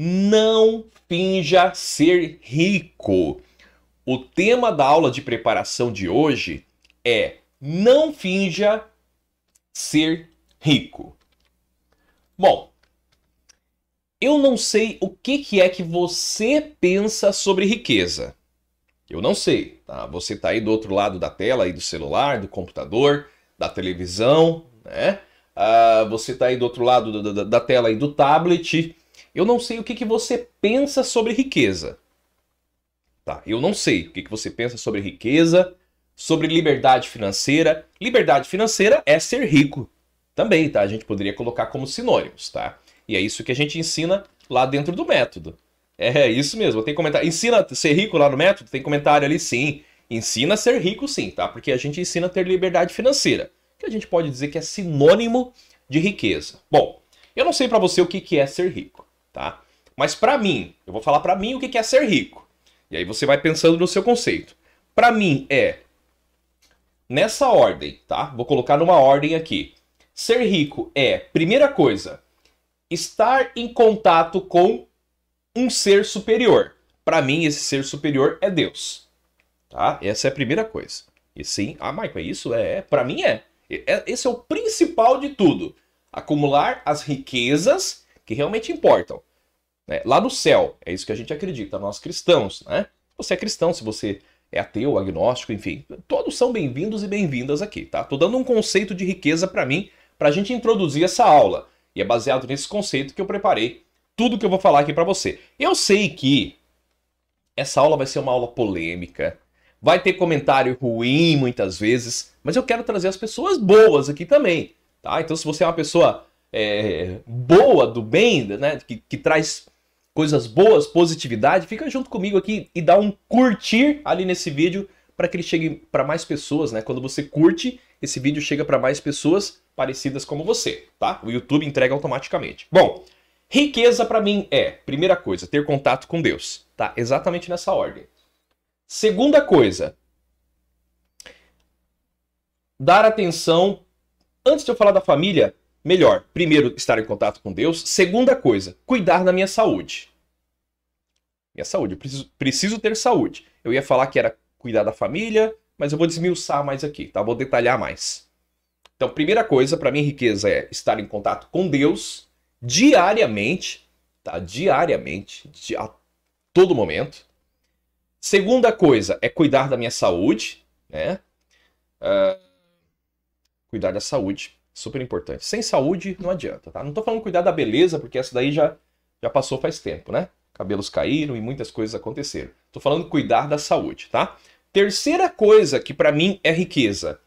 Não finja ser rico. O tema da aula de preparação de hoje é Não finja ser rico. Bom, eu não sei o que, que é que você pensa sobre riqueza. Eu não sei, tá? Você está aí do outro lado da tela, aí do celular, do computador, da televisão, né? Ah, você está aí do outro lado da, da tela aí do tablet eu não sei o que, que você pensa sobre riqueza. Tá, eu não sei o que, que você pensa sobre riqueza, sobre liberdade financeira. Liberdade financeira é ser rico também, tá? A gente poderia colocar como sinônimos, tá? E é isso que a gente ensina lá dentro do método. É, é isso mesmo. Tem comentário. Ensina ser rico lá no método? Tem comentário ali sim. Ensina ser rico sim, tá? Porque a gente ensina a ter liberdade financeira, que a gente pode dizer que é sinônimo de riqueza. Bom, eu não sei para você o que é ser rico tá? Mas para mim, eu vou falar para mim o que é ser rico. E aí você vai pensando no seu conceito. Para mim é nessa ordem, tá? Vou colocar numa ordem aqui. Ser rico é, primeira coisa, estar em contato com um ser superior. Para mim, esse ser superior é Deus. Tá? Essa é a primeira coisa. E sim, ah, Michael, é isso? É, é. para mim é. é. Esse é o principal de tudo. Acumular as riquezas que realmente importam. Né? Lá no céu, é isso que a gente acredita, nós cristãos. Né? Você é cristão, se você é ateu, agnóstico, enfim, todos são bem-vindos e bem-vindas aqui, tá? Tô dando um conceito de riqueza para mim, para a gente introduzir essa aula. E é baseado nesse conceito que eu preparei tudo que eu vou falar aqui para você. Eu sei que essa aula vai ser uma aula polêmica, vai ter comentário ruim muitas vezes, mas eu quero trazer as pessoas boas aqui também, tá? Então se você é uma pessoa é, boa, do bem, né, que, que traz coisas boas, positividade, fica junto comigo aqui e dá um curtir ali nesse vídeo para que ele chegue para mais pessoas, né? Quando você curte, esse vídeo chega para mais pessoas parecidas como você, tá? O YouTube entrega automaticamente. Bom, riqueza para mim é, primeira coisa, ter contato com Deus, tá? Exatamente nessa ordem. Segunda coisa, dar atenção. Antes de eu falar da família, melhor, primeiro, estar em contato com Deus. Segunda coisa, cuidar da minha saúde. Minha saúde, eu preciso, preciso ter saúde. Eu ia falar que era cuidar da família, mas eu vou desmiuçar mais aqui, tá? Vou detalhar mais. Então, primeira coisa, para mim, riqueza é estar em contato com Deus diariamente, tá? Diariamente, a todo momento. Segunda coisa é cuidar da minha saúde, né? Uh, cuidar da saúde. Super importante. Sem saúde não adianta, tá? Não tô falando cuidar da beleza, porque essa daí já, já passou faz tempo, né? Cabelos caíram e muitas coisas aconteceram. Tô falando cuidar da saúde, tá? Terceira coisa que para mim é riqueza: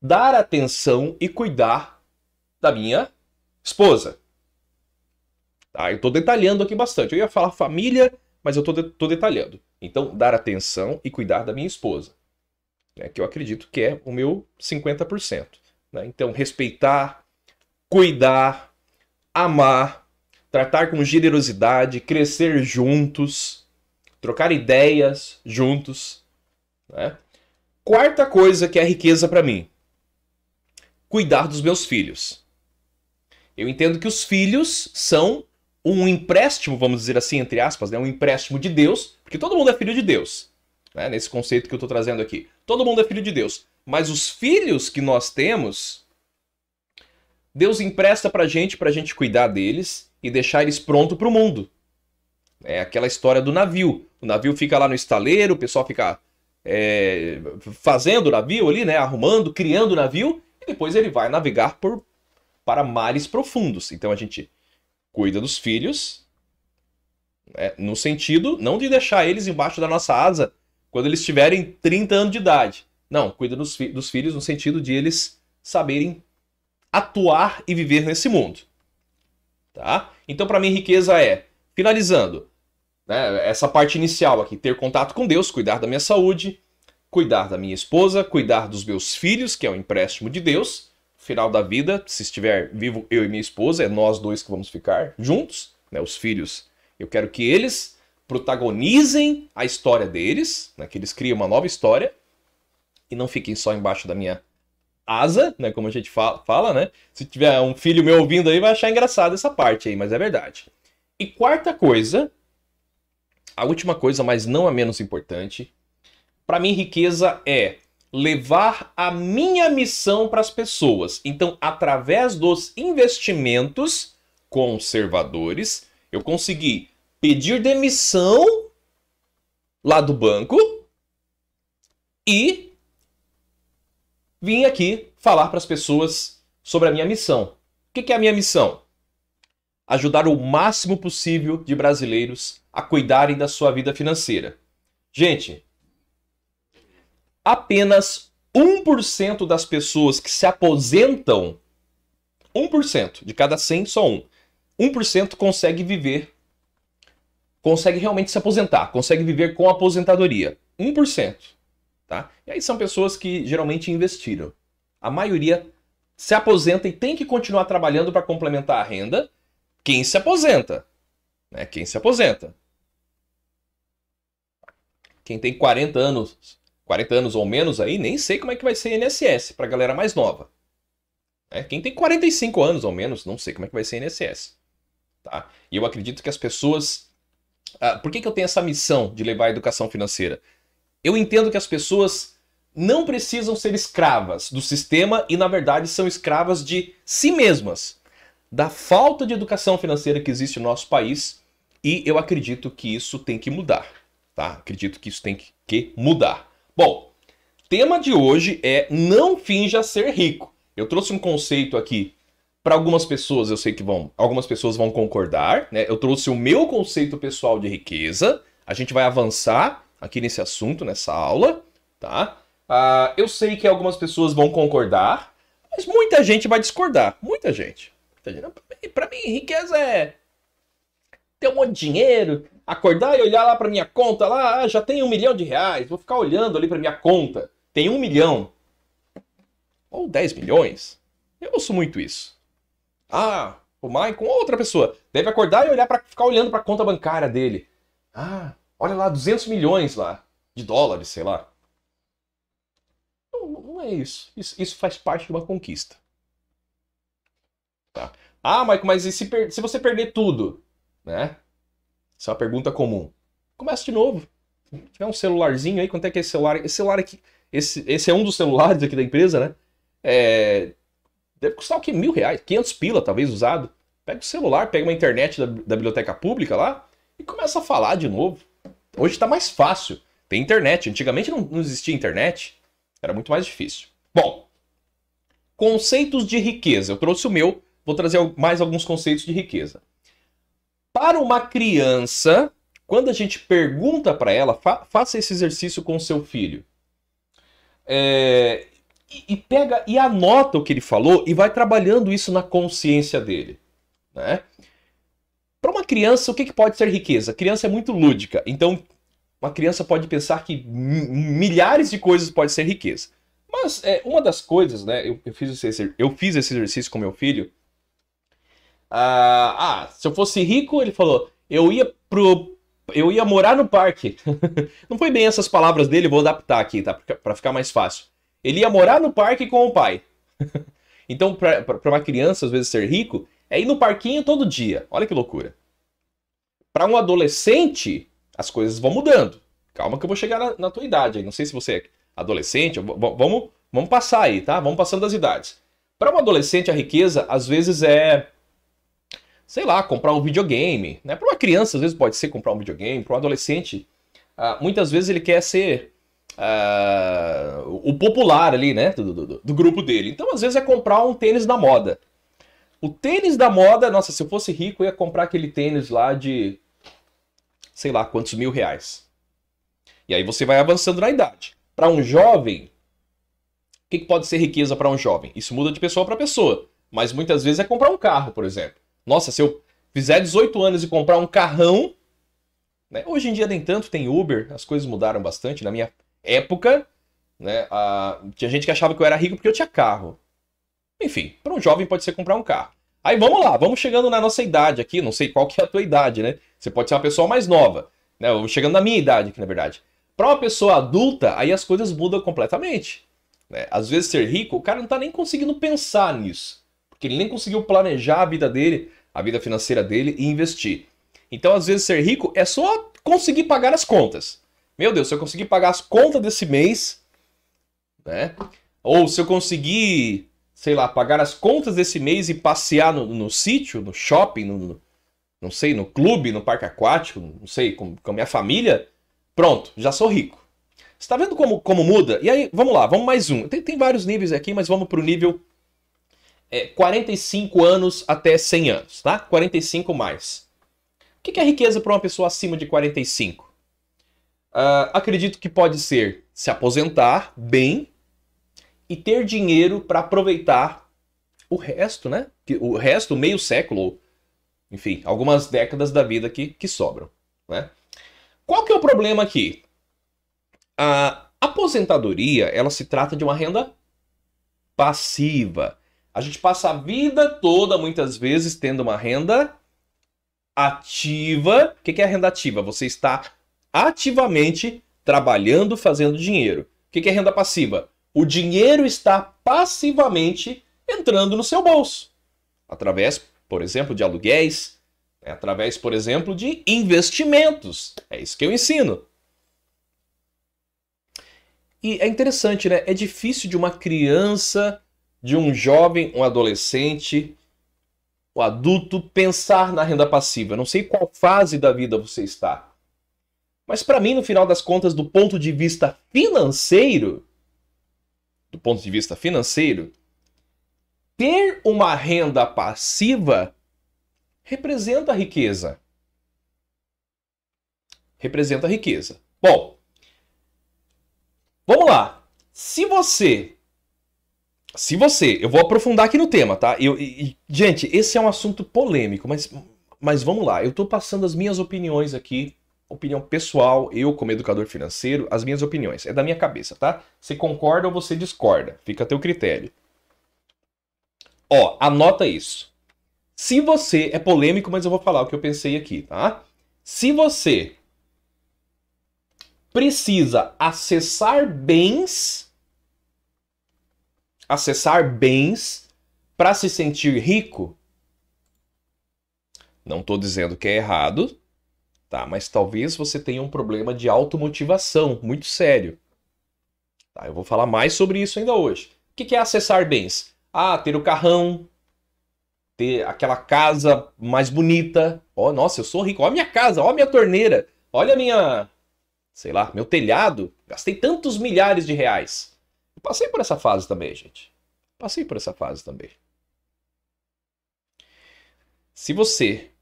dar atenção e cuidar da minha esposa. Tá? Eu tô detalhando aqui bastante. Eu ia falar família, mas eu tô, de tô detalhando. Então, dar atenção e cuidar da minha esposa. Né, que eu acredito que é o meu 50%. Né? Então, respeitar, cuidar, amar, tratar com generosidade, crescer juntos, trocar ideias juntos. Né? Quarta coisa que é riqueza para mim: cuidar dos meus filhos. Eu entendo que os filhos são um empréstimo, vamos dizer assim, entre aspas, né? um empréstimo de Deus, porque todo mundo é filho de Deus. Né? Nesse conceito que eu estou trazendo aqui. Todo mundo é filho de Deus. Mas os filhos que nós temos, Deus empresta pra gente, pra gente cuidar deles e deixar eles prontos pro mundo. É aquela história do navio. O navio fica lá no estaleiro, o pessoal fica é, fazendo o navio ali, né? Arrumando, criando o navio, e depois ele vai navegar por, para mares profundos. Então a gente cuida dos filhos, né, no sentido não de deixar eles embaixo da nossa asa quando eles tiverem 30 anos de idade. Não, cuida dos, fi dos filhos no sentido de eles saberem atuar e viver nesse mundo. Tá? Então, para mim, riqueza é, finalizando, né, essa parte inicial aqui, ter contato com Deus, cuidar da minha saúde, cuidar da minha esposa, cuidar dos meus filhos, que é o um empréstimo de Deus. Final da vida, se estiver vivo eu e minha esposa, é nós dois que vamos ficar juntos, né, os filhos. Eu quero que eles protagonizem a história deles, né, que eles criem uma nova história e não fiquem só embaixo da minha asa, né? Como a gente fala, fala, né? Se tiver um filho meu ouvindo aí, vai achar engraçado essa parte aí, mas é verdade. E quarta coisa, a última coisa, mas não a menos importante, para mim riqueza é levar a minha missão para as pessoas. Então, através dos investimentos conservadores, eu consegui pedir demissão lá do banco e vim aqui falar para as pessoas sobre a minha missão. O que é a minha missão? Ajudar o máximo possível de brasileiros a cuidarem da sua vida financeira. Gente, apenas 1% das pessoas que se aposentam, 1% de cada 100, só um, 1% consegue viver, consegue realmente se aposentar, consegue viver com a aposentadoria. 1%. Tá? E aí são pessoas que geralmente investiram. A maioria se aposenta e tem que continuar trabalhando para complementar a renda. Quem se aposenta? Né? Quem se aposenta? Quem tem 40 anos, 40 anos ou menos aí, nem sei como é que vai ser INSS para a galera mais nova. É, quem tem 45 anos ou menos, não sei como é que vai ser INSS. Tá? E eu acredito que as pessoas. Ah, por que, que eu tenho essa missão de levar a educação financeira? Eu entendo que as pessoas não precisam ser escravas do sistema e, na verdade, são escravas de si mesmas, da falta de educação financeira que existe no nosso país. E eu acredito que isso tem que mudar, tá? Acredito que isso tem que mudar. Bom, tema de hoje é não finja ser rico. Eu trouxe um conceito aqui para algumas pessoas, eu sei que vão, algumas pessoas vão concordar, né? Eu trouxe o meu conceito pessoal de riqueza. A gente vai avançar aqui nesse assunto, nessa aula, tá? Uh, eu sei que algumas pessoas vão concordar, mas muita gente vai discordar. Muita gente. Para mim, riqueza é ter um monte de dinheiro, acordar e olhar lá para minha conta, lá ah, já tem um milhão de reais, vou ficar olhando ali para minha conta, tem um milhão ou 10 milhões. Eu ouço muito isso. Ah, o Maicon, outra pessoa, deve acordar e olhar para ficar olhando para a conta bancária dele. Ah, Olha lá, 200 milhões lá de dólares, sei lá. Não, não é isso. isso. isso. faz parte de uma conquista. Tá. Ah, Maicon, mas e se, per... se você perder tudo? Né? é uma pergunta comum. Começa de novo. Se tiver um celularzinho aí, quanto é que é esse celular? Esse celular aqui. Esse, esse é um dos celulares aqui da empresa, né? É... deve custar o quê? Mil reais? 500 pila, talvez, usado. Pega o celular, pega uma internet da, da biblioteca pública lá e começa a falar de novo. Hoje está mais fácil. Tem internet. Antigamente não, não existia internet. Era muito mais difícil. Bom, conceitos de riqueza. Eu trouxe o meu, vou trazer mais alguns conceitos de riqueza. Para uma criança, quando a gente pergunta para ela, fa faça esse exercício com seu filho. É, e, e, pega e anota o que ele falou e vai trabalhando isso na consciência dele. Né? Para uma criança, o que, que pode ser riqueza? A criança é muito lúdica, então uma criança pode pensar que milhares de coisas pode ser riqueza. Mas é, uma das coisas, né? Eu, eu, fiz esse, eu fiz esse exercício com meu filho. Ah, ah, se eu fosse rico, ele falou, eu ia pro. Eu ia morar no parque. Não foi bem essas palavras dele, vou adaptar aqui, tá? Pra ficar mais fácil. Ele ia morar no parque com o pai. então, para uma criança, às vezes, ser rico é ir no parquinho todo dia. Olha que loucura. Para um adolescente, as coisas vão mudando. Calma que eu vou chegar na, na tua idade aí. Não sei se você é adolescente, vamos, vamos passar aí, tá? Vamos passando das idades. Para um adolescente, a riqueza às vezes é, sei lá, comprar um videogame. Né? Para uma criança, às vezes pode ser comprar um videogame. Para um adolescente, ah, muitas vezes ele quer ser ah, o popular ali, né? Do, do, do, grupo dele. Então, às vezes é comprar um tênis da moda. O tênis da moda, nossa, se eu fosse rico, eu ia comprar aquele tênis lá de sei lá quantos mil reais. E aí você vai avançando na idade. Para um jovem, o que, que pode ser riqueza para um jovem? Isso muda de pessoa para pessoa. Mas muitas vezes é comprar um carro, por exemplo. Nossa, se eu fizer 18 anos e comprar um carrão. Né? Hoje em dia nem tanto, tem Uber, as coisas mudaram bastante. Na minha época, né, tinha gente que achava que eu era rico porque eu tinha carro. Enfim, para um jovem pode ser comprar um carro. Aí vamos lá, vamos chegando na nossa idade aqui, não sei qual que é a tua idade, né? Você pode ser uma pessoa mais nova, né? Eu chegando na minha idade aqui, na verdade. Para uma pessoa adulta, aí as coisas mudam completamente. Né? Às vezes ser rico, o cara não tá nem conseguindo pensar nisso. Porque ele nem conseguiu planejar a vida dele, a vida financeira dele e investir. Então, às vezes, ser rico é só conseguir pagar as contas. Meu Deus, se eu conseguir pagar as contas desse mês, né? Ou se eu conseguir sei lá, pagar as contas desse mês e passear no, no sítio, no shopping, no, no, não sei, no clube, no parque aquático, não sei, com, com a minha família, pronto, já sou rico. Você tá vendo como, como muda? E aí, vamos lá, vamos mais um. Tem, tem vários níveis aqui, mas vamos pro nível é, 45 anos até 100 anos, tá? 45 mais. O que é riqueza para uma pessoa acima de 45? Uh, ah, acredito que pode ser se aposentar bem, e ter dinheiro para aproveitar o resto, né? O resto, meio século, enfim, algumas décadas da vida que, que sobram, né? Qual que é o problema aqui? A aposentadoria, ela se trata de uma renda passiva. A gente passa a vida toda, muitas vezes, tendo uma renda ativa. O que é a renda ativa? Você está ativamente trabalhando, fazendo dinheiro. O que é renda passiva? o dinheiro está passivamente entrando no seu bolso, através, por exemplo, de aluguéis, né? através, por exemplo, de investimentos. É isso que eu ensino. E é interessante, né? É difícil de uma criança, de um jovem, um adolescente, o um adulto pensar na renda passiva. Eu não sei qual fase da vida você está. Mas para mim, no final das contas, do ponto de vista financeiro, do ponto de vista financeiro, ter uma renda passiva representa riqueza. Representa riqueza. Bom, vamos lá. Se você. Se você. Eu vou aprofundar aqui no tema, tá? Eu, e, gente, esse é um assunto polêmico, mas, mas vamos lá. Eu estou passando as minhas opiniões aqui opinião pessoal, eu como educador financeiro, as minhas opiniões. É da minha cabeça, tá? Você concorda ou você discorda? Fica a teu critério. Ó, anota isso. Se você. É polêmico, mas eu vou falar o que eu pensei aqui, tá? Se você precisa acessar bens. Acessar bens para se sentir rico. Não estou dizendo que é errado, Tá, mas talvez você tenha um problema de automotivação muito sério. Tá, eu vou falar mais sobre isso ainda hoje. O que é acessar bens? Ah, ter o carrão, ter aquela casa mais bonita. oh, nossa, eu sou rico. olha a minha casa, olha a minha torneira. Olha minha, sei lá, meu telhado. Gastei tantos milhares de reais. Eu passei por essa fase também, gente. Passei por essa fase também. Se você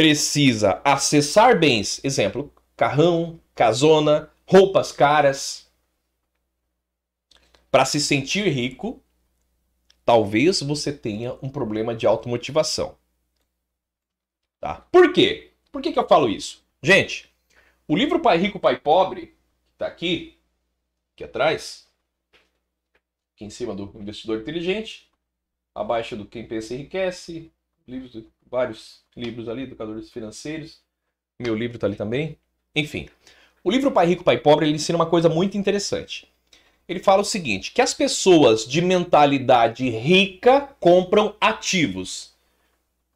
precisa acessar bens, exemplo, carrão, casona, roupas caras, para se sentir rico, talvez você tenha um problema de automotivação. Tá? Por quê? Por que, que eu falo isso? Gente, o livro Pai Rico, Pai Pobre, que está aqui, aqui atrás, aqui em cima do Investidor Inteligente, abaixo do Quem Pensa Enriquece, livros do vários livros ali, educadores financeiros. Meu livro está ali também. Enfim, o livro Pai Rico, Pai Pobre ele ensina uma coisa muito interessante. Ele fala o seguinte: que as pessoas de mentalidade rica compram ativos.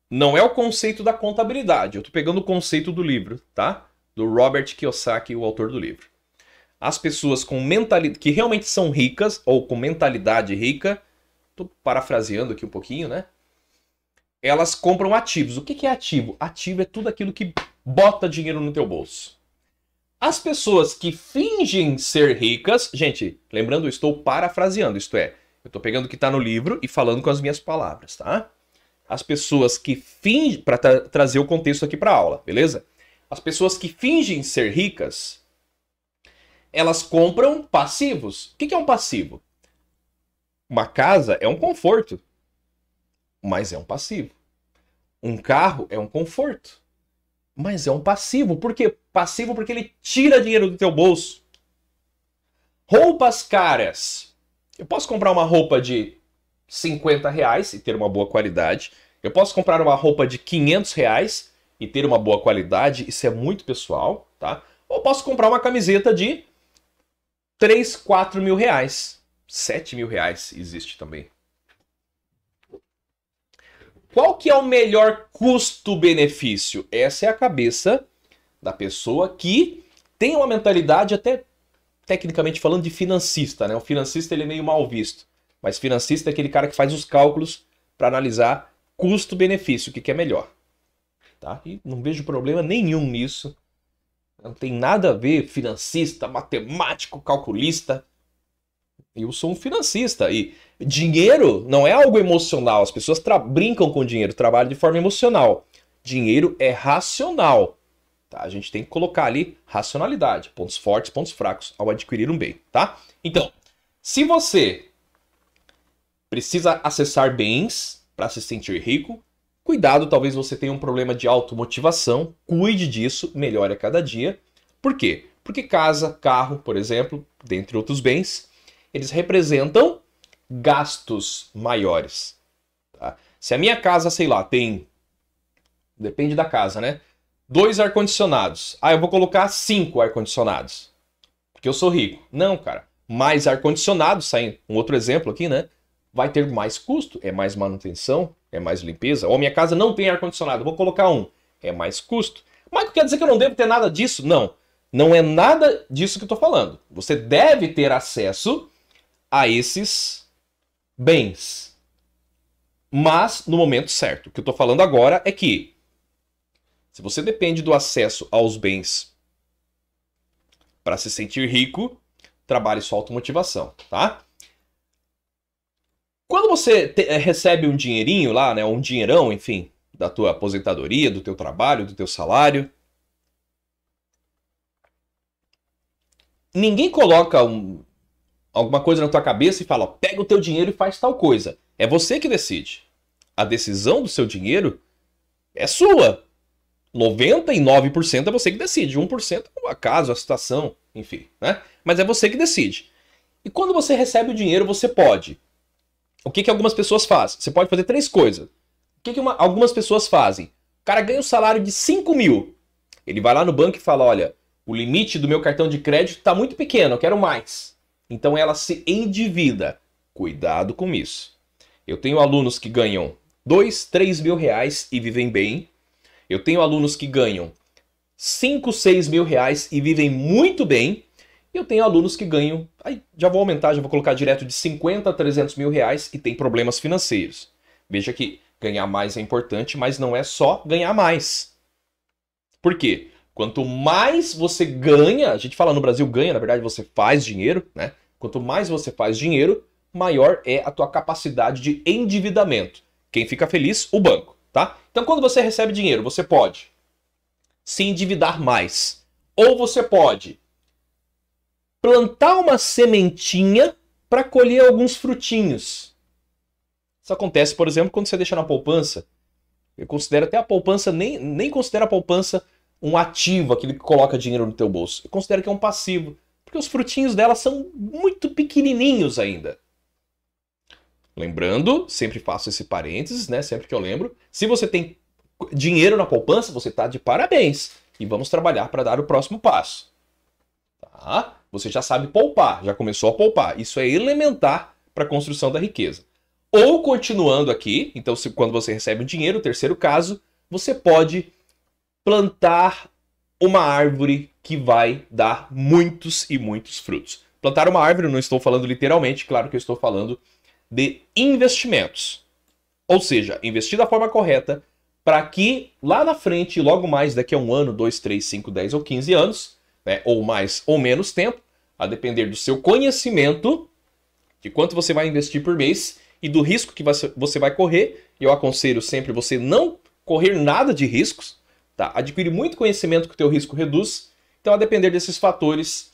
Não é o conceito da contabilidade. Eu estou pegando o conceito do livro, tá? Do Robert Kiyosaki, o autor do livro. As pessoas com mentalidade que realmente são ricas ou com mentalidade rica, estou parafraseando aqui um pouquinho, né? elas compram ativos. O que é ativo? Ativo é tudo aquilo que bota dinheiro no teu bolso. As pessoas que fingem ser ricas, gente, lembrando, eu estou parafraseando, isto é, eu estou pegando o que está no livro e falando com as minhas palavras, tá? As pessoas que fingem, para tra trazer o contexto aqui para a aula, beleza? As pessoas que fingem ser ricas, elas compram passivos. O que é um passivo? Uma casa é um conforto mas é um passivo. Um carro é um conforto, mas é um passivo. Por quê? Passivo porque ele tira dinheiro do teu bolso. Roupas caras. Eu posso comprar uma roupa de 50 reais e ter uma boa qualidade. Eu posso comprar uma roupa de 500 reais e ter uma boa qualidade. Isso é muito pessoal, tá? Ou posso comprar uma camiseta de 3, 4 mil reais. 7 mil reais existe também. Qual que é o melhor custo-benefício? Essa é a cabeça da pessoa que tem uma mentalidade até tecnicamente falando de financista, né? O financista ele é meio mal visto, mas financista é aquele cara que faz os cálculos para analisar custo-benefício, o que, que é melhor. Tá? E não vejo problema nenhum nisso. Não tem nada a ver financista, matemático, calculista. Eu sou um financista e dinheiro não é algo emocional. As pessoas brincam com dinheiro, trabalham de forma emocional. Dinheiro é racional. Tá? A gente tem que colocar ali racionalidade, pontos fortes, pontos fracos ao adquirir um bem, tá? Então, se você precisa acessar bens para se sentir rico, cuidado, talvez você tenha um problema de automotivação, cuide disso, melhore a cada dia. Por quê? Porque casa, carro, por exemplo, dentre outros bens, eles representam gastos maiores. Tá? Se a minha casa, sei lá, tem. Depende da casa, né? Dois ar-condicionados. Ah, eu vou colocar cinco ar-condicionados. Porque eu sou rico. Não, cara. Mais ar-condicionado, saindo. Um outro exemplo aqui, né? Vai ter mais custo. É mais manutenção, é mais limpeza. Ou minha casa não tem ar-condicionado, vou colocar um. É mais custo. Mas quer dizer que eu não devo ter nada disso? Não. Não é nada disso que eu estou falando. Você deve ter acesso a esses bens. Mas no momento certo. O que eu estou falando agora é que se você depende do acesso aos bens para se sentir rico, trabalhe sua automotivação, tá? Quando você te, é, recebe um dinheirinho lá, né, um dinheirão, enfim, da tua aposentadoria, do teu trabalho, do teu salário, ninguém coloca um, alguma coisa na tua cabeça e fala: ó, pega o teu dinheiro e faz tal coisa. É você que decide. A decisão do seu dinheiro é sua. 99% é você que decide. 1% é o acaso, a situação, enfim, né? Mas é você que decide. E quando você recebe o dinheiro, você pode. O que, que algumas pessoas fazem? Você pode fazer três coisas. O que, que uma, algumas pessoas fazem? O cara ganha um salário de 5 mil. Ele vai lá no banco e fala: olha, o limite do meu cartão de crédito está muito pequeno, eu quero mais. Então ela se endivida. Cuidado com isso. Eu tenho alunos que ganham 2, 3 mil reais e vivem bem. Eu tenho alunos que ganham 5, 6 mil reais e vivem muito bem. E eu tenho alunos que ganham, aí já vou aumentar, já vou colocar direto de 50 a 300 mil reais e tem problemas financeiros. Veja que ganhar mais é importante, mas não é só ganhar mais. Por quê? Quanto mais você ganha, a gente fala no Brasil ganha, na verdade você faz dinheiro, né? Quanto mais você faz dinheiro, maior é a tua capacidade de endividamento. Quem fica feliz? O banco, tá? Então quando você recebe dinheiro, você pode se endividar mais. Ou você pode plantar uma sementinha para colher alguns frutinhos. Isso acontece, por exemplo, quando você deixa na poupança. Eu considero até a poupança, nem, nem considero a poupança um ativo, aquilo que coloca dinheiro no teu bolso. Eu considero que é um passivo, porque os frutinhos dela são muito pequenininhos ainda. Lembrando, sempre faço esse parênteses, né? Sempre que eu lembro. Se você tem dinheiro na poupança, você está de parabéns. E vamos trabalhar para dar o próximo passo. Tá? Você já sabe poupar, já começou a poupar. Isso é elementar para a construção da riqueza. Ou continuando aqui, então se, quando você recebe o dinheiro, o terceiro caso, você pode plantar uma árvore que vai dar muitos e muitos frutos. Plantar uma árvore, não estou falando literalmente, claro que eu estou falando de investimentos. Ou seja, investir da forma correta para que lá na frente, logo mais daqui a um ano, dois, três, cinco, dez ou quinze anos, né, ou mais ou menos tempo, a depender do seu conhecimento, de quanto você vai investir por mês e do risco que você vai correr. Eu aconselho sempre você não correr nada de riscos, Tá? Adquire muito conhecimento que o teu risco reduz. Então, a depender desses fatores,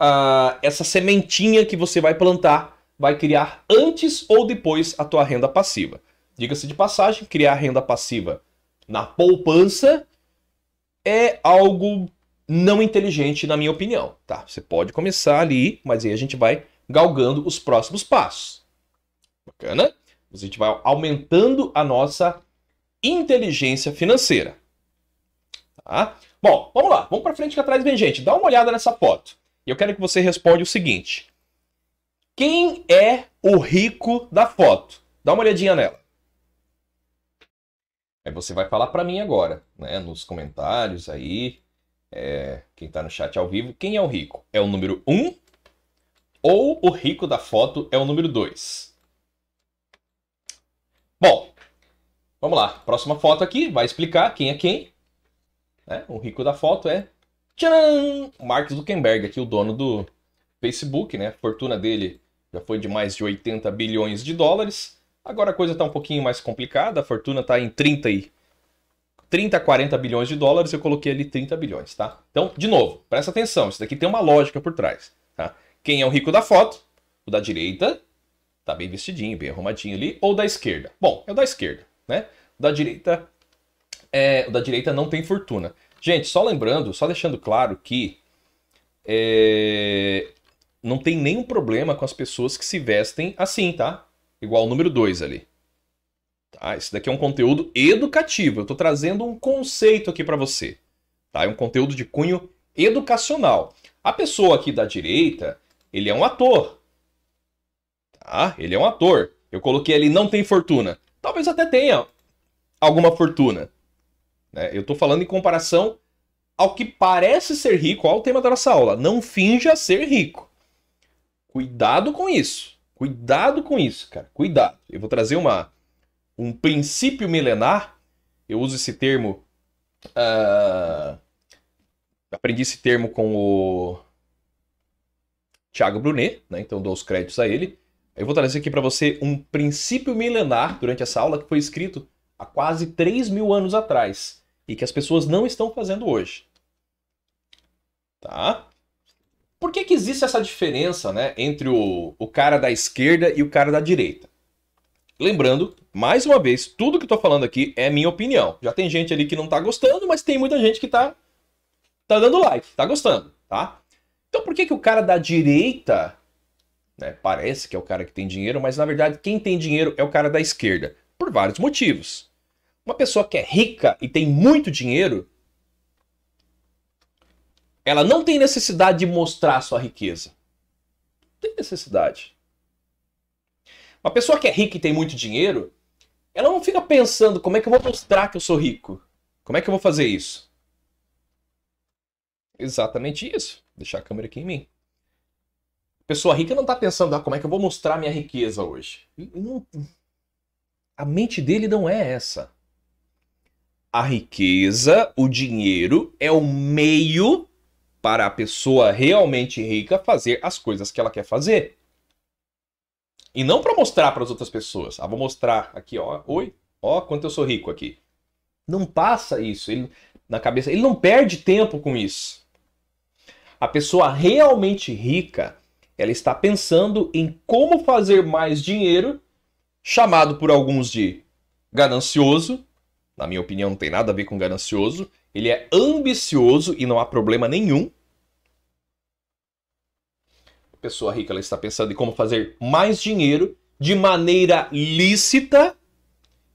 uh, essa sementinha que você vai plantar vai criar antes ou depois a tua renda passiva. Diga-se de passagem, criar renda passiva na poupança é algo não inteligente, na minha opinião. Tá? Você pode começar ali, mas aí a gente vai galgando os próximos passos. Bacana? A gente vai aumentando a nossa inteligência financeira. Tá? Bom, vamos lá, vamos para frente que atrás vem gente. Dá uma olhada nessa foto. E eu quero que você responda o seguinte: Quem é o rico da foto? Dá uma olhadinha nela. Aí você vai falar para mim agora, né? Nos comentários aí, é, quem está no chat ao vivo, quem é o rico? É o número 1 um, ou o rico da foto é o número 2? Bom, vamos lá. Próxima foto aqui vai explicar quem é quem. Né? O rico da foto é tcharam, Mark Zuckerberg, aqui o dono do Facebook, né? A fortuna dele já foi de mais de 80 bilhões de dólares. Agora a coisa está um pouquinho mais complicada, a fortuna está em 30 e 30, 40 bilhões de dólares, eu coloquei ali 30 bilhões, tá? Então, de novo, presta atenção, isso daqui tem uma lógica por trás, tá? Quem é o rico da foto? O da direita, tá bem vestidinho, bem arrumadinho ali, ou da esquerda? Bom, é o da esquerda, né? O da direita é, o da direita não tem fortuna. Gente, só lembrando, só deixando claro que é, não tem nenhum problema com as pessoas que se vestem assim, tá? Igual o número 2 ali. Tá? esse daqui é um conteúdo educativo. Eu tô trazendo um conceito aqui para você. Tá? É um conteúdo de cunho educacional. A pessoa aqui da direita, ele é um ator. Tá? Ele é um ator. Eu coloquei ali não tem fortuna. Talvez até tenha alguma fortuna. Né? Eu estou falando em comparação ao que parece ser rico, ao tema da nossa aula. Não finja ser rico. Cuidado com isso. Cuidado com isso, cara. Cuidado. Eu vou trazer uma, um princípio milenar. Eu uso esse termo. Uh, aprendi esse termo com o Thiago Brunet, né? então dou os créditos a ele. Eu vou trazer aqui para você um princípio milenar durante essa aula que foi escrito há quase 3 mil anos atrás e que as pessoas não estão fazendo hoje. Tá? Por que, que existe essa diferença né, entre o, o cara da esquerda e o cara da direita? Lembrando, mais uma vez, tudo que eu tô falando aqui é minha opinião. Já tem gente ali que não tá gostando, mas tem muita gente que tá, tá dando like, tá gostando, tá? Então por que, que o cara da direita, né, parece que é o cara que tem dinheiro, mas na verdade quem tem dinheiro é o cara da esquerda? Por vários motivos. Uma pessoa que é rica e tem muito dinheiro, ela não tem necessidade de mostrar sua riqueza. Não tem necessidade. Uma pessoa que é rica e tem muito dinheiro, ela não fica pensando como é que eu vou mostrar que eu sou rico. Como é que eu vou fazer isso? Exatamente isso. Vou deixar a câmera aqui em mim. A pessoa rica não está pensando, ah, como é que eu vou mostrar minha riqueza hoje? Não... A mente dele não é essa a riqueza, o dinheiro é o meio para a pessoa realmente rica fazer as coisas que ela quer fazer. E não para mostrar para as outras pessoas. Ah, vou mostrar aqui, ó. Oi, ó, quanto eu sou rico aqui. Não passa isso ele, na cabeça. Ele não perde tempo com isso. A pessoa realmente rica, ela está pensando em como fazer mais dinheiro, chamado por alguns de ganancioso, na minha opinião, não tem nada a ver com ganancioso. Ele é ambicioso e não há problema nenhum. A pessoa rica ela está pensando em como fazer mais dinheiro de maneira lícita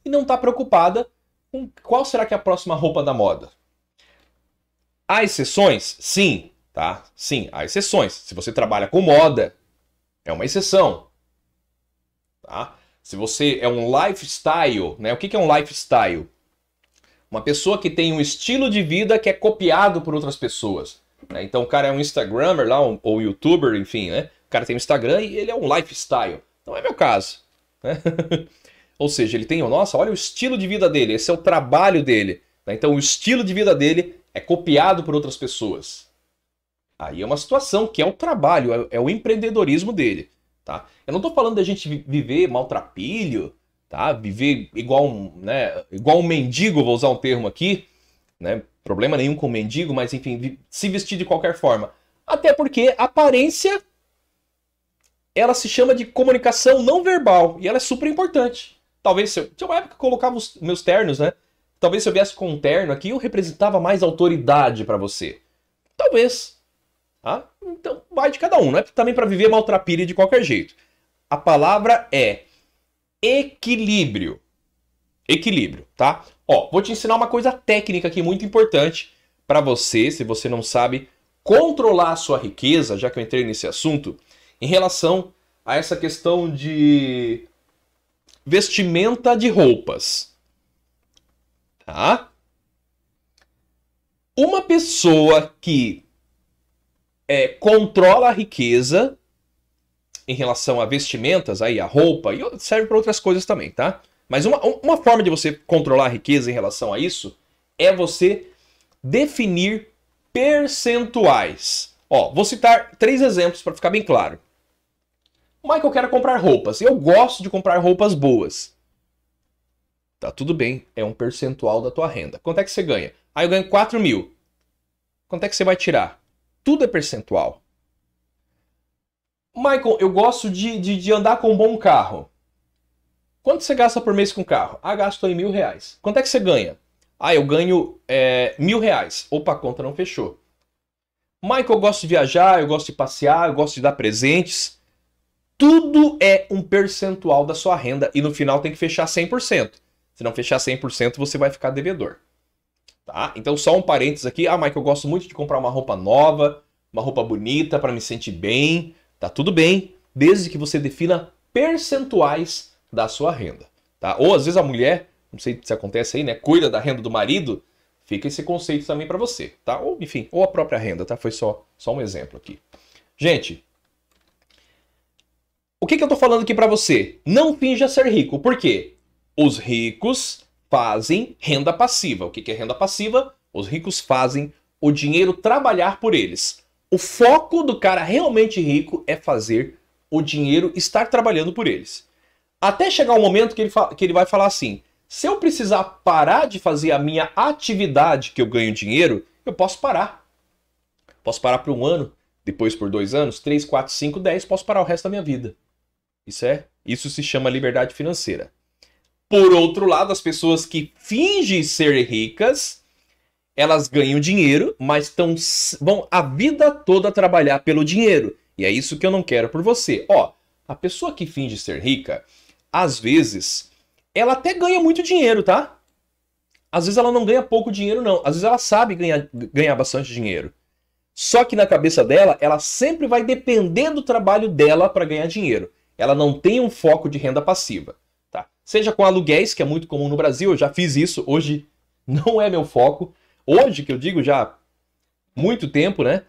e não está preocupada com qual será que é a próxima roupa da moda. Há exceções? Sim, tá? Sim, há exceções. Se você trabalha com moda, é uma exceção, tá? Se você é um lifestyle, né? O que é um lifestyle? Uma pessoa que tem um estilo de vida que é copiado por outras pessoas. Né? Então o cara é um Instagrammer lá, um, ou youtuber, enfim, né? O cara tem um Instagram e ele é um lifestyle. Não é meu caso. Né? ou seja, ele tem, nossa, olha o estilo de vida dele, esse é o trabalho dele. Né? Então o estilo de vida dele é copiado por outras pessoas. Aí é uma situação que é o trabalho, é, é o empreendedorismo dele. Tá? Eu não estou falando da gente viver maltrapilho, tá? Viver igual um, né, igual um mendigo, vou usar um termo aqui, né? Problema nenhum com mendigo, mas enfim, se vestir de qualquer forma. Até porque aparência ela se chama de comunicação não verbal e ela é super importante. Talvez se eu, tinha uma época que eu colocava os meus ternos, né? Talvez se eu viesse com um terno aqui, eu representava mais autoridade para você. Talvez. Tá? Então vai de cada um, não é também para viver maltrapilha de qualquer jeito. A palavra é equilíbrio. Equilíbrio, tá? Ó, vou te ensinar uma coisa técnica aqui muito importante para você, se você não sabe controlar a sua riqueza, já que eu entrei nesse assunto, em relação a essa questão de vestimenta de roupas. Tá? Uma pessoa que é, controla a riqueza em relação a vestimentas, aí a roupa, e serve para outras coisas também, tá? Mas uma, uma forma de você controlar a riqueza em relação a isso é você definir percentuais. Ó, vou citar três exemplos para ficar bem claro. Michael, quer comprar roupas. Eu gosto de comprar roupas boas. Tá tudo bem, é um percentual da tua renda. Quanto é que você ganha? Ah, eu ganho 4 mil. Quanto é que você vai tirar? Tudo é percentual. Michael, eu gosto de, de, de, andar com um bom carro. Quanto você gasta por mês com carro? Ah, gasto aí mil reais. Quanto é que você ganha? Ah, eu ganho é, mil reais. Opa, a conta não fechou. Michael, eu gosto de viajar, eu gosto de passear, eu gosto de dar presentes. Tudo é um percentual da sua renda e no final tem que fechar 100%. Se não fechar 100%, você vai ficar devedor. Tá? Então, só um parênteses aqui. Ah, Michael, eu gosto muito de comprar uma roupa nova, uma roupa bonita para me sentir bem. Tá tudo bem, desde que você defina percentuais da sua renda, tá? Ou às vezes a mulher, não sei se acontece aí, né, cuida da renda do marido, fica esse conceito também para você, tá? Ou enfim, ou a própria renda, tá? Foi só só um exemplo aqui. Gente, o que, que eu tô falando aqui para você? Não finja ser rico, por quê? Os ricos fazem renda passiva. O que, que é renda passiva? Os ricos fazem o dinheiro trabalhar por eles. O foco do cara realmente rico é fazer o dinheiro estar trabalhando por eles. Até chegar o momento que ele, que ele vai falar assim: se eu precisar parar de fazer a minha atividade que eu ganho dinheiro, eu posso parar. Posso parar por um ano, depois por dois anos, três, quatro, cinco, dez, posso parar o resto da minha vida. Isso é, isso se chama liberdade financeira. Por outro lado, as pessoas que fingem ser ricas elas ganham dinheiro, mas tão, vão a vida toda trabalhar pelo dinheiro. E é isso que eu não quero por você. Ó, a pessoa que finge ser rica, às vezes, ela até ganha muito dinheiro, tá? Às vezes ela não ganha pouco dinheiro, não. Às vezes ela sabe ganhar, ganhar bastante dinheiro. Só que na cabeça dela, ela sempre vai depender do trabalho dela para ganhar dinheiro. Ela não tem um foco de renda passiva. Tá? Seja com aluguéis, que é muito comum no Brasil, eu já fiz isso, hoje não é meu foco hoje, que eu digo já muito tempo, né?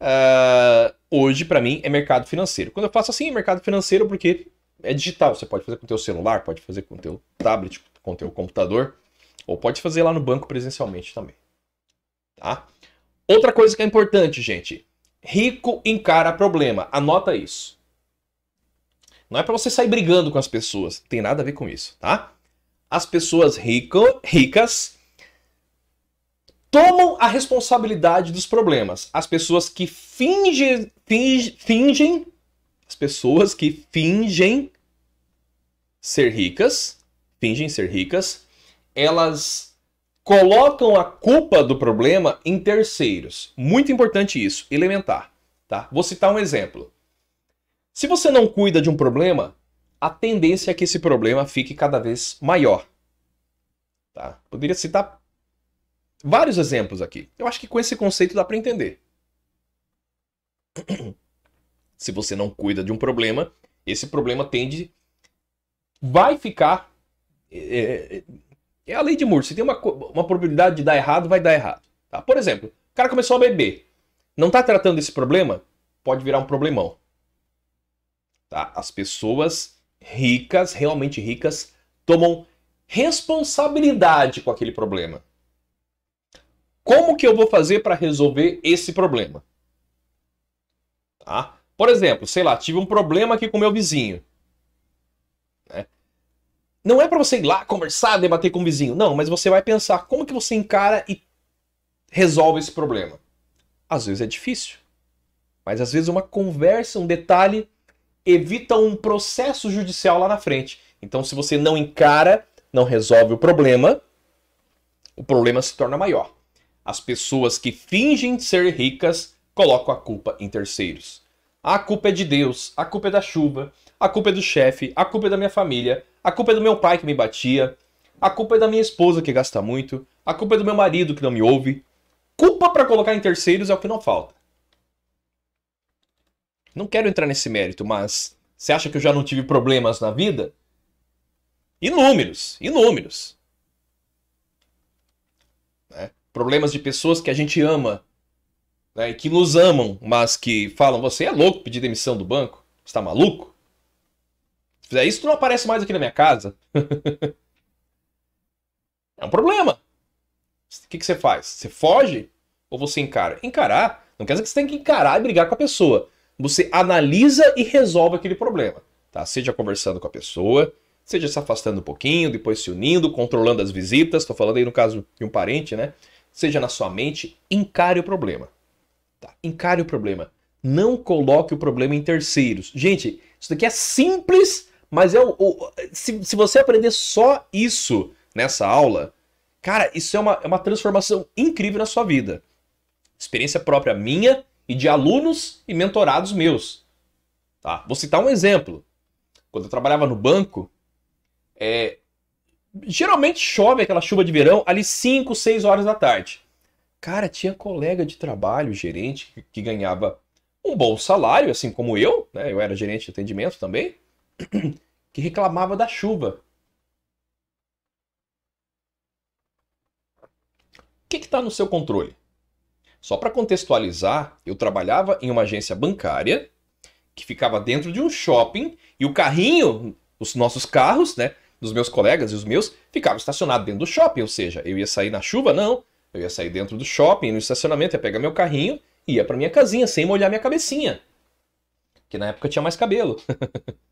Uh, hoje, para mim, é mercado financeiro. Quando eu faço assim, é mercado financeiro porque é digital. Você pode fazer com o teu celular, pode fazer com o teu tablet, com o teu computador, ou pode fazer lá no banco presencialmente também. Tá? Outra coisa que é importante, gente. Rico encara problema. Anota isso. Não é para você sair brigando com as pessoas. Tem nada a ver com isso, tá? As pessoas rico, ricas tomam a responsabilidade dos problemas. As pessoas que fingem, fingem, fingem as pessoas que fingem ser ricas, fingem ser ricas, elas colocam a culpa do problema em terceiros. Muito importante isso, elementar, tá? Vou citar um exemplo. Se você não cuida de um problema, a tendência é que esse problema fique cada vez maior. Tá? Poderia citar vários exemplos aqui. Eu acho que com esse conceito dá para entender. Se você não cuida de um problema, esse problema tende. Vai ficar. É, é, é, é a lei de Moore. Se tem uma, uma probabilidade de dar errado, vai dar errado. Tá? Por exemplo, o cara começou a beber. Não está tratando esse problema? Pode virar um problemão. Tá? As pessoas ricas, realmente ricas, tomam responsabilidade com aquele problema. Como que eu vou fazer para resolver esse problema? Tá? Por exemplo, sei lá, tive um problema aqui com meu vizinho. Né? Não é para você ir lá conversar, debater com o vizinho, não, mas você vai pensar como que você encara e resolve esse problema. Às vezes é difícil, mas às vezes uma conversa, um detalhe evita um processo judicial lá na frente. Então, se você não encara, não resolve o problema, o problema se torna maior. As pessoas que fingem ser ricas colocam a culpa em terceiros. A culpa é de Deus, a culpa é da chuva, a culpa é do chefe, a culpa é da minha família, a culpa é do meu pai que me batia, a culpa é da minha esposa que gasta muito, a culpa é do meu marido que não me ouve. Culpa para colocar em terceiros é o que não falta. Não quero entrar nesse mérito, mas você acha que eu já não tive problemas na vida? Inúmeros, inúmeros problemas de pessoas que a gente ama, né, e que nos amam, mas que falam: você é louco pedir demissão do banco? Você está maluco? Se fizer isso, tu não aparece mais aqui na minha casa. é um problema. O que, que você faz? Você foge ou você encara? Encarar não quer dizer que você tem que encarar e brigar com a pessoa. Você analisa e resolve aquele problema. Tá? Seja conversando com a pessoa, seja se afastando um pouquinho, depois se unindo, controlando as visitas. Estou falando aí no caso de um parente, né? seja na sua mente, encare o problema. Tá? Encare o problema. Não coloque o problema em terceiros. Gente, isso daqui é simples, mas é o, o se, se você aprender só isso nessa aula, cara, isso é uma, é uma transformação incrível na sua vida. Experiência própria minha e de alunos e mentorados meus. Tá? Vou citar um exemplo. Quando eu trabalhava no banco, é, geralmente chove aquela chuva de verão ali 5, 6 horas da tarde. Cara, tinha colega de trabalho, gerente, que ganhava um bom salário, assim como eu, né? Eu era gerente de atendimento também, que reclamava da chuva. O que está no seu controle? Só para contextualizar, eu trabalhava em uma agência bancária que ficava dentro de um shopping e o carrinho, os nossos carros, né? dos meus colegas e os meus ficavam estacionados dentro do shopping, ou seja, eu ia sair na chuva? Não. Eu ia sair dentro do shopping, no estacionamento, ia pegar meu carrinho e ia para minha casinha, sem molhar minha cabecinha. Que na época tinha mais cabelo.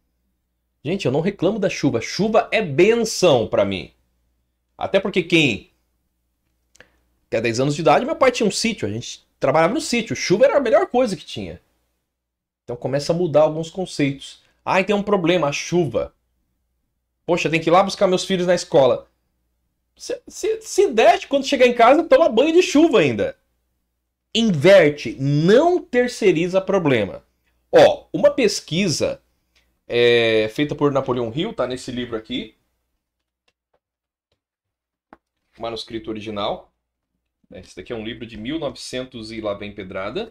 Gente, eu não reclamo da chuva. Chuva é benção para mim. Até porque quem até 10 anos de idade, meu pai tinha um sítio, a gente trabalhava no sítio, chuva era a melhor coisa que tinha. Então começa a mudar alguns conceitos. Ah, tem um problema, a chuva. Poxa, tem que ir lá buscar meus filhos na escola. Se, se, se der, quando chegar em casa, toma banho de chuva ainda. Inverte, não terceiriza problema. Ó, uma pesquisa é, feita por Napoleão Hill, tá nesse livro aqui. Manuscrito original. É, esse daqui é um livro de 1900 e lá vem pedrada.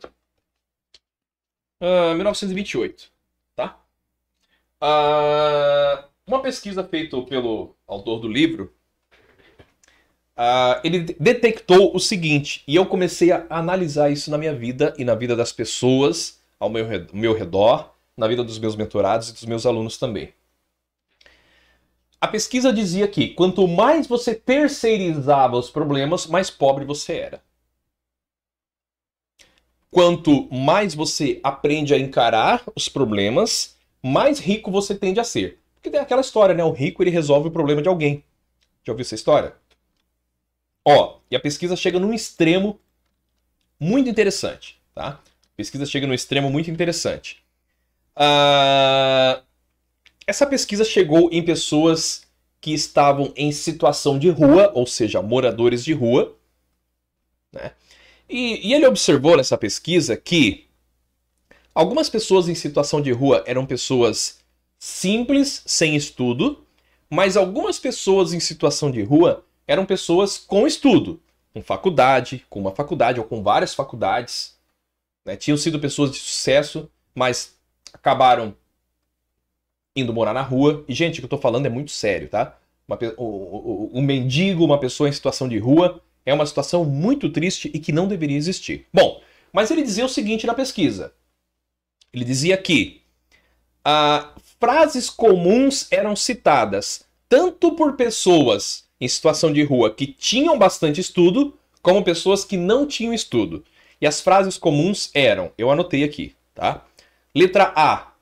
Uh, ah, 1928, tá? Uh, uma pesquisa feita pelo autor do livro, uh, ele detectou o seguinte, e eu comecei a analisar isso na minha vida e na vida das pessoas ao meu, meu redor, na vida dos meus mentorados e dos meus alunos também. A pesquisa dizia que quanto mais você terceirizava os problemas, mais pobre você era. Quanto mais você aprende a encarar os problemas, mais rico você tende a ser. Porque tem aquela história, né? O rico ele resolve o problema de alguém. Já ouviu essa história? Ó, e a pesquisa chega num extremo muito interessante, tá? A pesquisa chega num extremo muito interessante. Uh... Essa pesquisa chegou em pessoas que estavam em situação de rua, ou seja, moradores de rua. Né? E, e ele observou nessa pesquisa que algumas pessoas em situação de rua eram pessoas simples, sem estudo, mas algumas pessoas em situação de rua eram pessoas com estudo, com faculdade, com uma faculdade ou com várias faculdades. Né? Tinham sido pessoas de sucesso, mas acabaram indo morar na rua. E, gente, o que eu tô falando é muito sério, tá? Uma, um mendigo, uma pessoa em situação de rua, é uma situação muito triste e que não deveria existir. Bom, mas ele dizia o seguinte na pesquisa. Ele dizia que ah, frases comuns eram citadas tanto por pessoas em situação de rua que tinham bastante estudo, como pessoas que não tinham estudo. E as frases comuns eram, eu anotei aqui, tá? Letra A.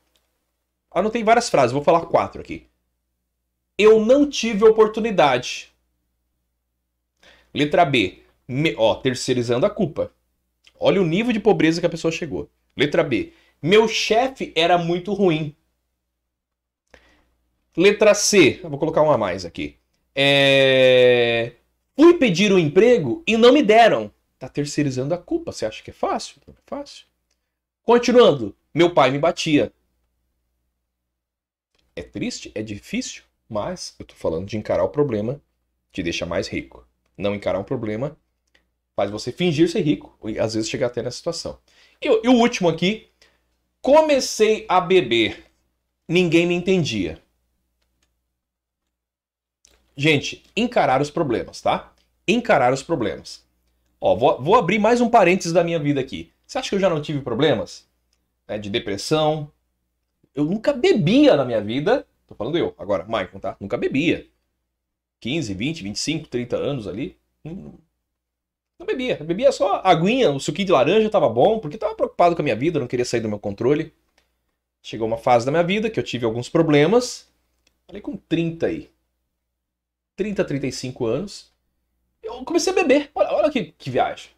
Anotei várias frases, vou falar quatro aqui. Eu não tive oportunidade. Letra B. Me, ó, terceirizando a culpa. Olha o nível de pobreza que a pessoa chegou. Letra B. Meu chefe era muito ruim. Letra C, vou colocar uma a mais aqui. É... Fui pedir o um emprego e não me deram. Tá terceirizando a culpa. Você acha que é fácil? Não é fácil. Continuando, meu pai me batia. É triste, é difícil, mas eu tô falando de encarar o problema te deixa mais rico. Não encarar um problema faz você fingir ser rico e às vezes chegar até nessa situação. E, e o último aqui, comecei a beber. Ninguém me entendia. Gente, encarar os problemas, tá? Encarar os problemas. Ó, vou, vou abrir mais um parênteses da minha vida aqui. Você acha que eu já não tive problemas? É, de depressão. Eu nunca bebia na minha vida. Tô falando eu agora, Michael, tá? Nunca bebia. 15, 20, 25, 30 anos ali. Não bebia. Eu bebia só aguinha, o um suquinho de laranja tava bom, porque tava preocupado com a minha vida, não queria sair do meu controle. Chegou uma fase da minha vida que eu tive alguns problemas. Falei com 30 aí. 30, 35 anos, eu comecei a beber. Olha, olha que, que viagem.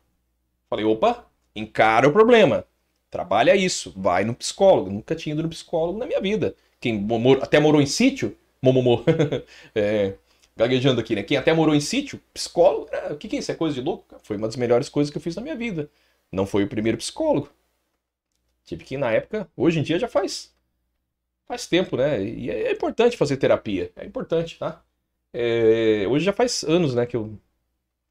Falei, opa, encara o problema. Trabalha isso, vai no psicólogo. Nunca tinha ido no psicólogo na minha vida. Quem mor até morou em sítio, momomô, é, gaguejando aqui, né? Quem até morou em sítio, psicólogo, né? o que, que é isso? É coisa de louco? Foi uma das melhores coisas que eu fiz na minha vida. Não foi o primeiro psicólogo. Tive que ir na época, hoje em dia já faz faz tempo, né? E é, é importante fazer terapia, é importante, tá? É, hoje já faz anos, né, que eu,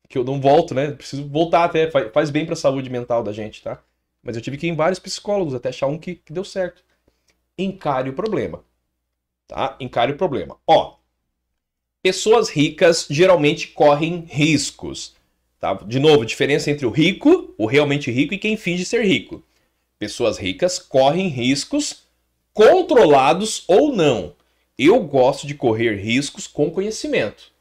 que eu não volto, né? Preciso voltar até, faz bem para a saúde mental da gente, tá? Mas eu tive que ir em vários psicólogos até achar um que, que deu certo. Encare o problema, tá? Encare o problema. Ó, pessoas ricas geralmente correm riscos, tá? De novo, diferença entre o rico, o realmente rico e quem finge ser rico. Pessoas ricas correm riscos controlados ou não. Eu gosto de correr riscos com conhecimento.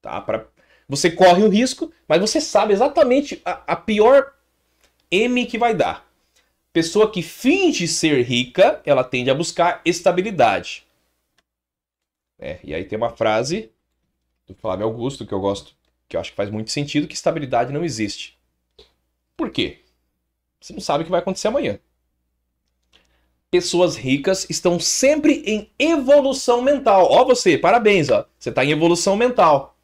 Tá? Pra... Você corre o risco, mas você sabe exatamente a, a pior M que vai dar. Pessoa que finge ser rica, ela tende a buscar estabilidade. É, e aí tem uma frase do Flávio Augusto que eu gosto, que eu acho que faz muito sentido, que estabilidade não existe. Por quê? Você não sabe o que vai acontecer amanhã pessoas ricas estão sempre em evolução mental. Ó você, parabéns, ó. Você está em evolução mental.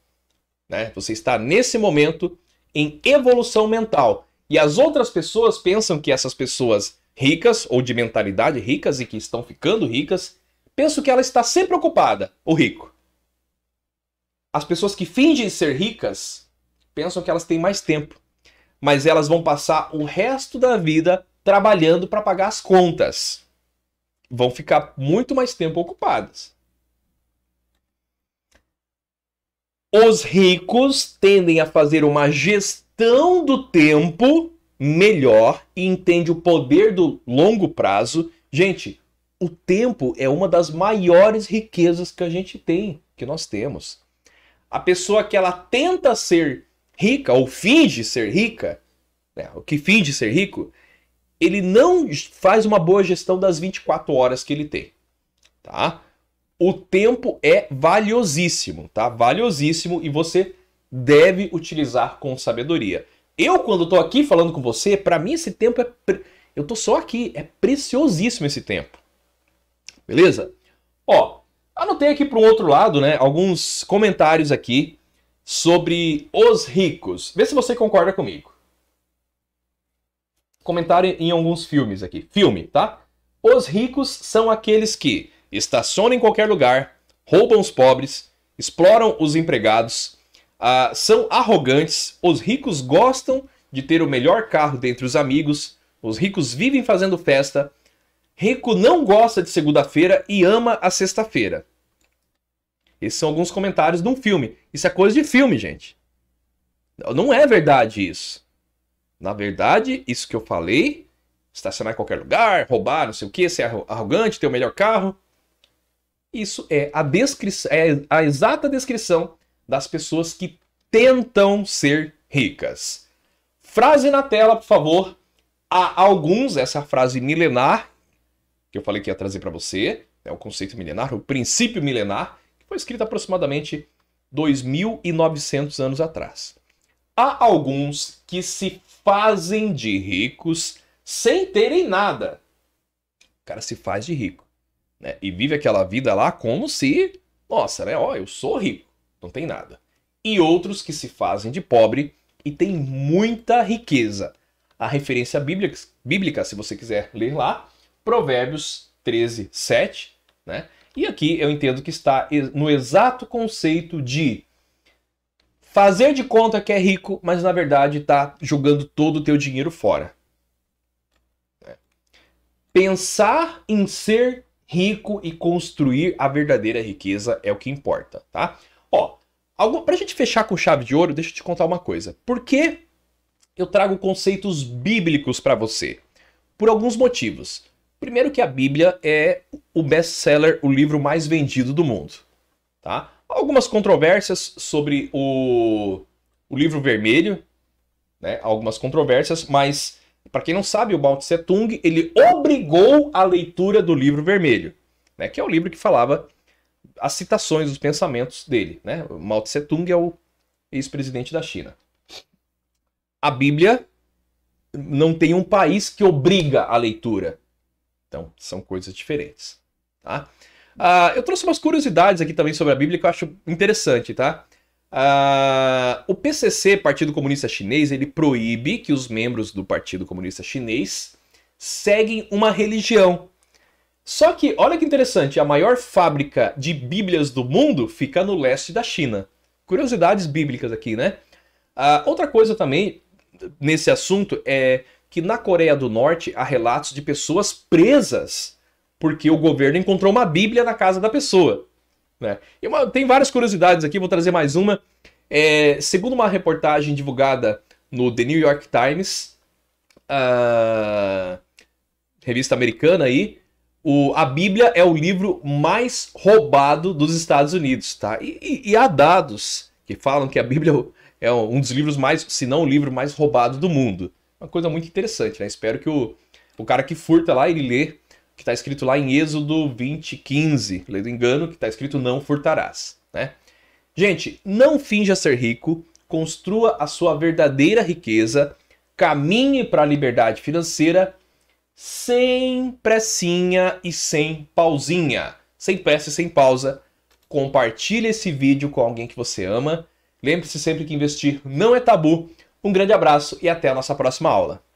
Né? Você está nesse momento em evolução mental. E as outras pessoas pensam que essas pessoas ricas ou de mentalidade ricas e que estão ficando ricas, pensam que ela está sempre ocupada, o rico. As pessoas que fingem ser ricas pensam que elas têm mais tempo, mas elas vão passar o resto da vida trabalhando para pagar as contas vão ficar muito mais tempo ocupadas. Os ricos tendem a fazer uma gestão do tempo melhor e entende o poder do longo prazo. Gente, o tempo é uma das maiores riquezas que a gente tem, que nós temos. A pessoa que ela tenta ser rica ou finge ser rica, né, o que finge ser rico, ele não faz uma boa gestão das 24 horas que ele tem, tá? O tempo é valiosíssimo, tá? Valiosíssimo e você deve utilizar com sabedoria. Eu quando estou aqui falando com você, para mim esse tempo é pre... eu tô só aqui, é preciosíssimo esse tempo. Beleza? Ó, anotei aqui para o outro lado, né, alguns comentários aqui sobre os ricos. Vê se você concorda comigo comentário em alguns filmes aqui. Filme, tá? Os ricos são aqueles que estacionam em qualquer lugar, roubam os pobres, exploram os empregados, uh, são arrogantes, os ricos gostam de ter o melhor carro dentre os amigos, os ricos vivem fazendo festa, rico não gosta de segunda-feira e ama a sexta-feira. Esses são alguns comentários de um filme. Isso é coisa de filme, gente. Não é verdade isso. Na verdade, isso que eu falei, estacionar em qualquer lugar, roubar, não sei o que, ser arrogante, ter o melhor carro, isso é a descrição, é a exata descrição das pessoas que tentam ser ricas. Frase na tela, por favor. Há alguns, essa frase milenar que eu falei que ia trazer para você, é o conceito milenar, o princípio milenar, que foi escrito aproximadamente 2.900 anos atrás. Há alguns que se fazem de ricos sem terem nada. O cara se faz de rico. Né? E vive aquela vida lá como se, nossa, né? Ó, eu sou rico, não tem nada. E outros que se fazem de pobre e têm muita riqueza. A referência bíblica, bíblica se você quiser ler lá, Provérbios 13, 7, né? E aqui eu entendo que está no exato conceito de fazer de conta que é rico, mas na verdade está jogando todo o teu dinheiro fora. É. Pensar em ser rico e construir a verdadeira riqueza é o que importa, tá? Ó, algo, pra gente fechar com chave de ouro, deixa eu te contar uma coisa. Por que eu trago conceitos bíblicos para você? Por alguns motivos. Primeiro que a Bíblia é o best-seller, o livro mais vendido do mundo, tá? Algumas controvérsias sobre o, o livro vermelho, né? algumas controvérsias, mas para quem não sabe, o Mao Tse Tung ele obrigou a leitura do livro vermelho, né? que é o livro que falava as citações dos pensamentos dele. Né? O Mao Tse Tung é o ex-presidente da China. A Bíblia não tem um país que obriga a leitura. Então, são coisas diferentes. Tá? Uh, eu trouxe umas curiosidades aqui também sobre a Bíblia que eu acho interessante, tá? Uh, o PCC, Partido Comunista Chinês, ele proíbe que os membros do Partido Comunista Chinês seguem uma religião. Só que, olha que interessante, a maior fábrica de Bíblias do mundo fica no leste da China. Curiosidades bíblicas aqui, né? Uh, outra coisa também nesse assunto é que na Coreia do Norte há relatos de pessoas presas porque o governo encontrou uma Bíblia na casa da pessoa. Né? E uma, tem várias curiosidades aqui, vou trazer mais uma. É, segundo uma reportagem divulgada no The New York Times, revista americana aí, o, a Bíblia é o livro mais roubado dos Estados Unidos, tá? E, e, e há dados que falam que a Bíblia é um dos livros mais, se não o livro mais roubado do mundo. Uma coisa muito interessante, né? Espero que o, o cara que furta lá, ele lê que está escrito lá em Êxodo 20, 15, lei do engano, que está escrito não furtarás, né? Gente, não finja ser rico, construa a sua verdadeira riqueza, caminhe para a liberdade financeira sem pressinha e sem pausinha. Sem pressa e sem pausa. Compartilhe esse vídeo com alguém que você ama. Lembre-se sempre que investir não é tabu. Um grande abraço e até a nossa próxima aula.